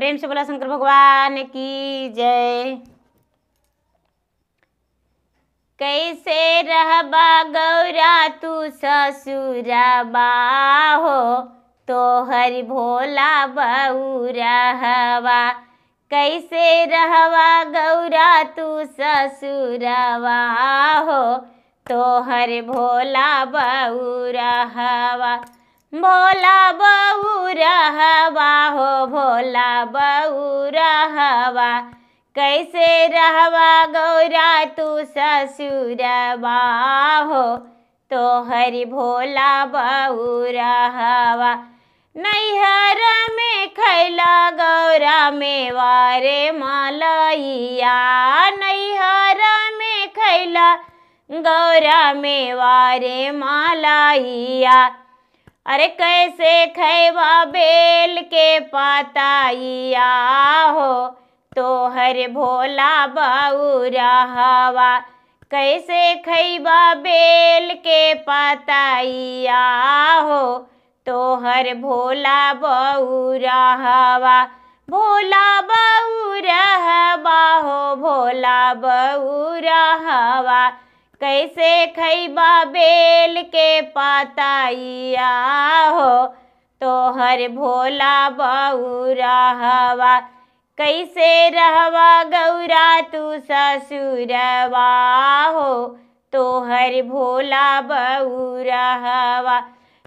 प्रेम से बोला शंकर भगवान की जय कैसे रहबा गौरा तू ससुरा बाहो तो भोला बऊ रहवा कैसे रहवा गौरा तू ससुरा बाहो तो हरि भोला बऊ रहवा भोला बहू हवा कैसे रहवा गौरा तू ससुरबा हो तो हरि भोला बहू हवा नैहर में खैला गौरा में वारे मलैया नैहर में खैला गौरा में वारे मलैया अरे कैसे खैबा बेल के पाताइया हो तो हर भोला बाऊरा हवा कैसे खैबा बेल के पाताइया हो तो हर भोला बऊरा हवा भोला बऊरा हवा हो भोला बऊरा हवा कैसे खैबा बेल के पाताइया हो तो हर भोला बाऊरा हवा कैसे रहवा गौरा तू ससुरवा हो तो हर भोला बऊरा हवा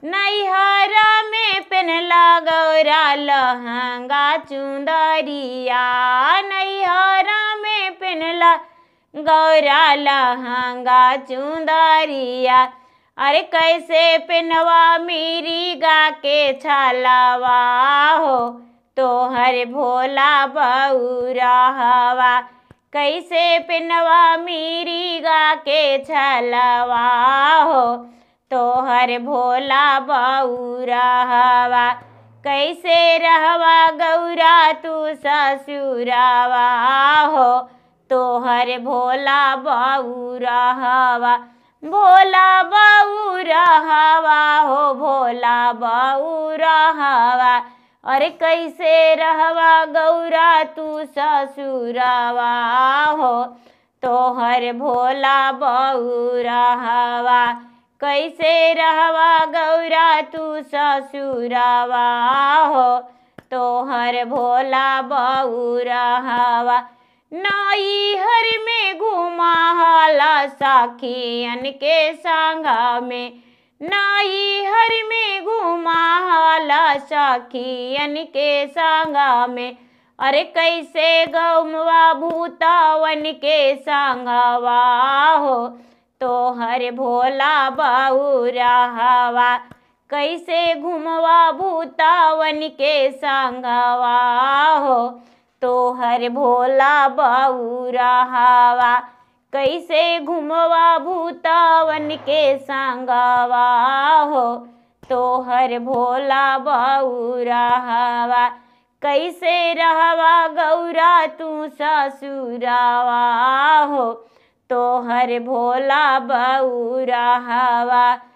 नैहरा में पहनला गौरा लहंगा चुंदरिया नैहरा में पहनला गौरा लहंगा चुंदरिया अरे कैसे पिनवा मेरी गा के छलावा हो तोहर भोला बउरा हवा कैसे पिनवा मेरी गा के छलावा हो तोहर भोला बउरा हवा कैसे रहवा गौरा तू ससुरावा हो तोहर भोला बाऊरा हवा भोला बाऊरा हवा हो भोला बाऊरा हवा अरे कैसे रहवा गौरा तू ससुरावा हो तोहर भोला बाऊ हवा कैसे रहवा गौरा तू ससुरावा हो तोहर भोला बऊरा हवा नाई हर में घूमा हाला साखियन के सांगा में नाई हर में घूमा हाला साखियन के सांगा में अरे कैसे गौमवा भूतावन के सांगावा हो तो हर भोला बाऊरा हवा कैसे घुमवा भूतावन के सांगावा हो तोहर भोला बाऊरा हवा कैसे घूमवा भूतावन के सांगावा हो तोहर भोला बाऊरा हवा कैसे रहवा गौरा तू ससुरावा हो तो हर भोला बाऊरा हवा